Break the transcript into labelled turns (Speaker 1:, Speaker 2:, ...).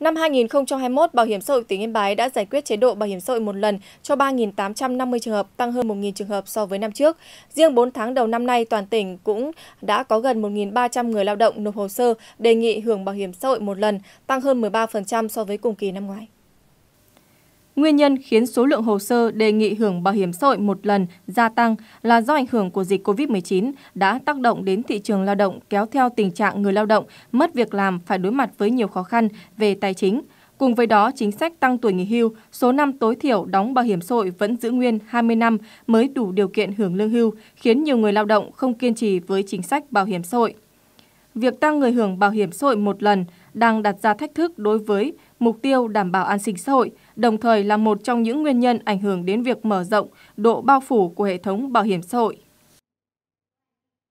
Speaker 1: Năm 2021, Bảo hiểm xã hội tỉnh Yên Bái đã giải quyết chế độ bảo hiểm xã hội một lần cho 3.850 trường hợp, tăng hơn 1.000 trường hợp so với năm trước. Riêng 4 tháng đầu năm nay, toàn tỉnh cũng đã có gần 1.300 người lao động nộp hồ sơ đề nghị hưởng bảo hiểm xã hội một lần, tăng hơn 13% so với cùng kỳ năm ngoái. Nguyên nhân khiến số lượng hồ sơ đề nghị hưởng bảo hiểm xã hội một lần gia tăng là do ảnh hưởng của dịch COVID-19 đã tác động đến thị trường lao động kéo theo tình trạng người lao động mất việc làm phải đối mặt với nhiều khó khăn về tài chính. Cùng với đó, chính sách tăng tuổi nghỉ hưu, số năm tối thiểu đóng bảo hiểm xã hội vẫn giữ nguyên 20 năm mới đủ điều kiện hưởng lương hưu, khiến nhiều người lao động không kiên trì với chính sách bảo hiểm xã hội. Việc tăng người hưởng bảo hiểm xã hội một lần đang đặt ra thách thức đối với mục tiêu đảm bảo an sinh xã hội, đồng thời là một trong những nguyên nhân ảnh hưởng đến việc mở rộng độ bao phủ của hệ thống bảo hiểm xã hội.